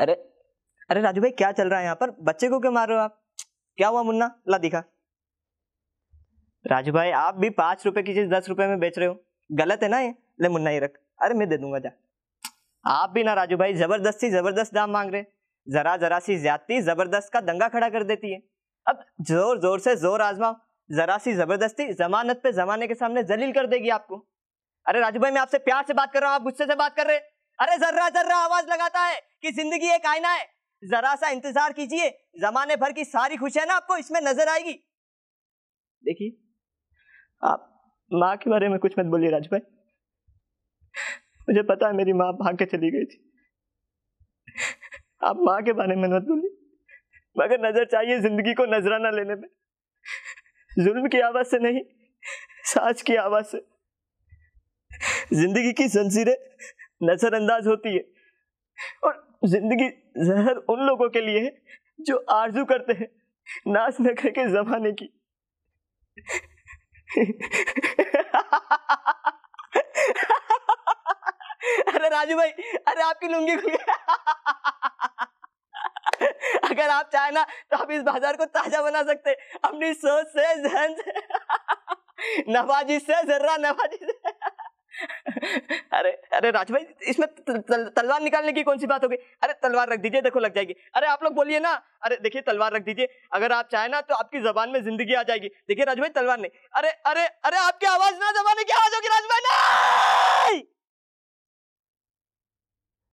अरे अरे राजू भाई क्या चल रहा है यहाँ पर बच्चे को क्यों मार रहे हो आप क्या हुआ मुन्ना ला दिखा राजू भाई आप भी पाँच रुपए की चीज दस रुपए में बेच रहे हो गलत है ना ये ले मुन्ना ये रख अरे मैं दे दूंगा जा आप भी ना राजू भाई जबरदस्ती जबरदस्त दाम मांग रहे जरा जरा सी ज्यादती जबरदस्त का दंगा खड़ा कर देती है अब जोर जोर से जोर आजमाओ जरा सी जबरदस्ती जमानत पे जमाने के सामने जलील कर देगी आपको अरे राजू भाई मैं आपसे प्यार से बात कर रहा हूँ आप गुस्से से बात कर रहे हैं अरे जर्रा जर्रा आवाज लगाता है कि जिंदगी एक आईना है जरा सा इंतजार कीजिए जमाने भर की सारी खुशियां ना आपको इसमें नजर आएगी देखिए आप माँ के बारे में कुछ मत बोलिए राज भाई मुझे पता है मेरी माँ भाग के चली गई थी आप माँ के बारे में मत बोलिए मगर नजर चाहिए जिंदगी को नजराना लेने में जुल्म की आवाज से नहीं साज की आवाज से जिंदगी की जंजीरें नज़रअंदाज होती है और ज़िंदगी जहर उन लोगों के लिए है जो आरजू करते हैं नाच न करके जमाने की अरे राजू भाई अरे आपकी लुंगी गई अगर आप चाहें ना तो आप इस बाजार को ताजा बना सकते अपनी सोच से जहन से नवाजी से जर्रा नवाजी से अरे अरे राज भाई इसमें तलवार निकालने की कौन सी बात होगी अरे तलवार रख दीजिए देखो लग जाएगी अरे आप लोग बोलिए ना अरे देखिए तलवार रख दीजिए अगर आप चाहे ना तो आपकी जबान में जिंदगी आ जाएगी देखिए राज भाई तलवार नहीं अरे अरे अरे आपकी आवाज ना जबाने की आवाज होगी राज भाई ना